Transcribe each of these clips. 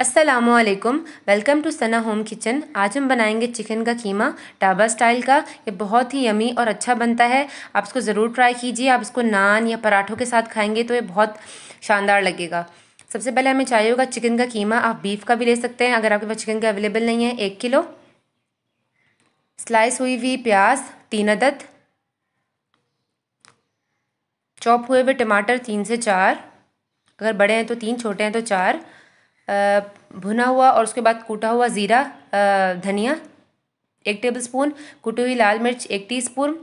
असलकम welcome to Sana home kitchen आज हम बनाएंगे चिकन का कीमा टाबा स्टाइल का ये बहुत ही यमी और अच्छा बनता है आप इसको ज़रूर ट्राई कीजिए आप इसको नान या पराठों के साथ खाएंगे तो ये बहुत शानदार लगेगा सबसे पहले हमें चाहिए होगा चिकन का कीमा आप बीफ का भी ले सकते हैं अगर आपके पास चिकन का अवेलेबल नहीं है एक किलो स्लाइस हुई हुई प्याज तीन अदद चॉप हुए हुए टमाटर तीन से चार अगर बड़े हैं तो तीन छोटे हैं तो चार भुना हुआ और उसके बाद कूटा हुआ ज़ीरा धनिया एक टेबलस्पून कुटी हुई लाल मिर्च एक टीस्पून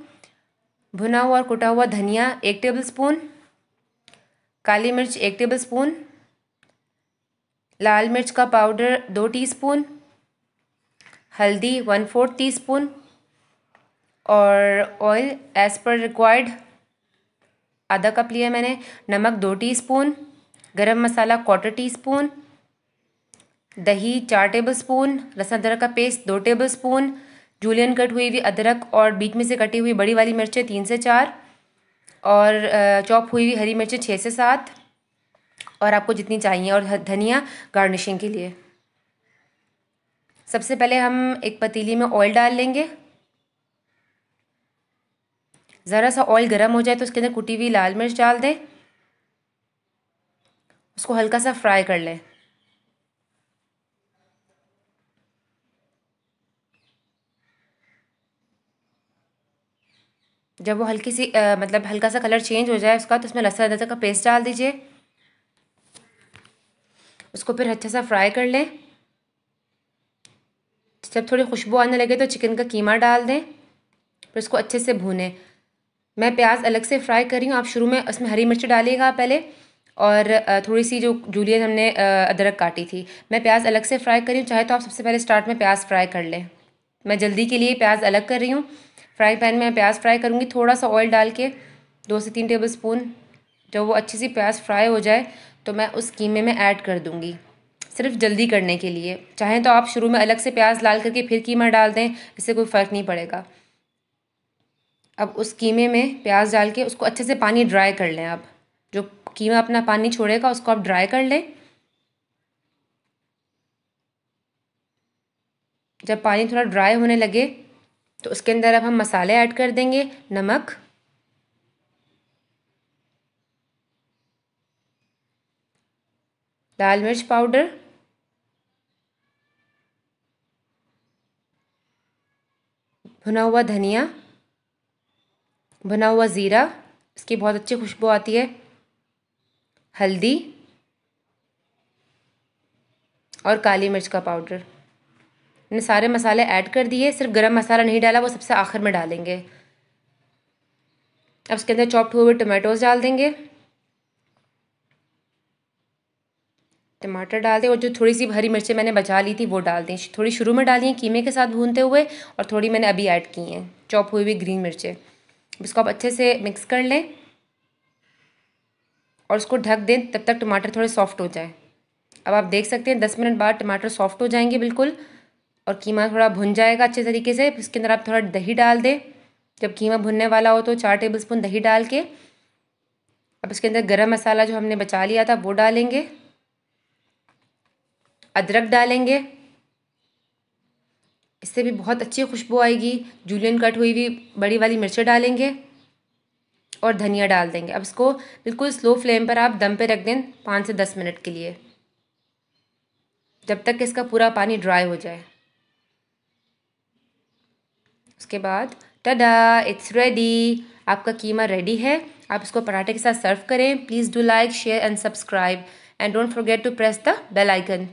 भुना हुआ और कुटा हुआ धनिया एक टेबलस्पून काली मिर्च एक टेबलस्पून लाल मिर्च का पाउडर दो टीस्पून हल्दी वन फोर्थ टीस्पून और ऑयल एज़ पर रिक्वायर्ड आधा कप लिया मैंने नमक दो टीस्पून गरम मसाला क्वार्टर टीस्पून दही चार टेबल स्पून लहसुन अदरक का पेस्ट दो टेबल स्पून जूलियन कट हुई हुई अदरक और बीच में से कटी हुई बड़ी वाली मिर्चें तीन से चार और चॉप हुई हुई हरी मिर्चें छः से सात और आपको जितनी चाहिए और धनिया गार्निशिंग के लिए सबसे पहले हम एक पतीली में ऑयल डाल लेंगे ज़रा सा ऑयल गर्म हो जाए तो उसके अंदर कुटी हुई लाल मिर्च डाल दें उसको हल्का सा फ्राई कर लें जब वो हल्की सी आ, मतलब हल्का सा कलर चेंज हो जाए उसका तो उसमें लहसुन अदरक का पेस्ट डाल दीजिए उसको फिर अच्छा सा फ्राई कर लें जब थोड़ी खुशबू आने लगे तो चिकन का कीमा डाल दें फिर उसको अच्छे से भूनें मैं प्याज अलग से फ्राई कर रही हूँ आप शुरू में उसमें हरी मिर्च डालिएगा पहले और थोड़ी सी जो जूलियन हमने अदरक काटी थी मैं प्याज अलग से फ्राई कर रही हूँ चाहे तो आप सबसे पहले स्टार्ट में प्याज फ्राई कर लें मैं जल्दी के लिए प्याज अलग कर रही हूँ फ्राई पैन में प्याज फ्राई करूँगी थोड़ा सा ऑयल डाल के दो से तीन टेबल स्पून जब वो अच्छी सी प्याज फ्राई हो जाए तो मैं उस कीमे में ऐड कर दूँगी सिर्फ जल्दी करने के लिए चाहें तो आप शुरू में अलग से प्याज लाल करके फिर कीमा डाल दें इससे कोई फ़र्क नहीं पड़ेगा अब उस कीमे में प्याज डाल के उसको अच्छे से पानी ड्राई कर लें आप जो कीमा अपना पानी छोड़ेगा उसको आप ड्राई कर लें जब पानी थोड़ा ड्राई होने लगे तो उसके अंदर अब हम मसाले ऐड कर देंगे नमक लाल मिर्च पाउडर भुना हुआ धनिया भुना हुआ ज़ीरा इसकी बहुत अच्छी खुशबू आती है हल्दी और काली मिर्च का पाउडर मैंने सारे मसाले ऐड कर दिए सिर्फ गरम मसाला नहीं डाला वो सबसे आखिर में डालेंगे अब इसके अंदर चॉप्ड हुए हुए टमाटोज डाल देंगे टमाटर डाल दें और जो थोड़ी सी हरी मिर्चें मैंने बचा ली थी वो डाल दें थोड़ी शुरू में डाली हैं कीमे के साथ भूनते हुए और थोड़ी मैंने अभी ऐड की हैं चॉप हुई हुई ग्रीन मिर्चें इसको आप अच्छे से मिक्स कर लें और उसको ढक दें तब तक टमाटर थोड़े सॉफ्ट हो जाए अब आप देख सकते हैं दस मिनट बाद टमाटर सॉफ्ट हो जाएंगे बिल्कुल और कीमा थोड़ा भुन जाएगा अच्छे तरीके से इसके अंदर आप थोड़ा दही डाल दें जब कीमा भुनने वाला हो तो चार टेबल स्पून दही डाल के अब इसके अंदर गरम मसाला जो हमने बचा लिया था वो डालेंगे अदरक डालेंगे इससे भी बहुत अच्छी खुशबू आएगी जूलियन कट हुई हुई बड़ी वाली मिर्चें डालेंगे और धनिया डाल देंगे अब इसको बिल्कुल स्लो फ्लेम पर आप दम पे रख दें पाँच से दस मिनट के लिए जब तक इसका पूरा पानी ड्राई हो जाए उसके बाद टडा इट्स रेडी आपका कीमा रेडी है आप इसको पराठे के साथ सर्व करें please do like share and subscribe and don't forget to press the bell icon